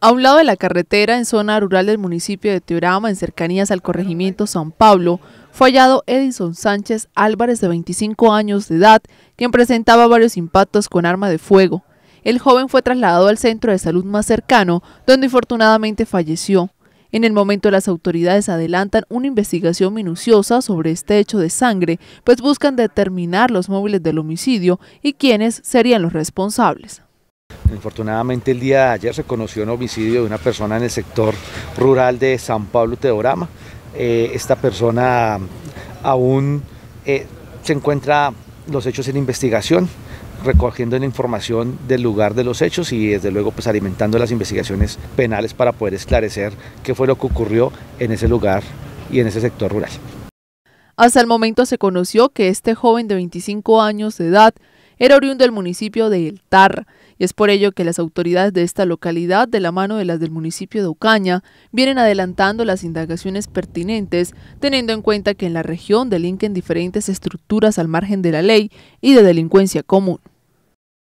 A un lado de la carretera, en zona rural del municipio de Teorama, en cercanías al corregimiento San Pablo, fue hallado Edison Sánchez Álvarez, de 25 años de edad, quien presentaba varios impactos con arma de fuego. El joven fue trasladado al centro de salud más cercano, donde infortunadamente falleció. En el momento las autoridades adelantan una investigación minuciosa sobre este hecho de sangre, pues buscan determinar los móviles del homicidio y quiénes serían los responsables. Infortunadamente el día de ayer se conoció un homicidio de una persona en el sector rural de San Pablo Teorama. Eh, esta persona aún eh, se encuentra los hechos en investigación recogiendo la información del lugar de los hechos y desde luego pues alimentando las investigaciones penales para poder esclarecer qué fue lo que ocurrió en ese lugar y en ese sector rural. Hasta el momento se conoció que este joven de 25 años de edad era oriundo del municipio de El Tarra, y es por ello que las autoridades de esta localidad, de la mano de las del municipio de Ocaña, vienen adelantando las indagaciones pertinentes, teniendo en cuenta que en la región delinquen diferentes estructuras al margen de la ley y de delincuencia común.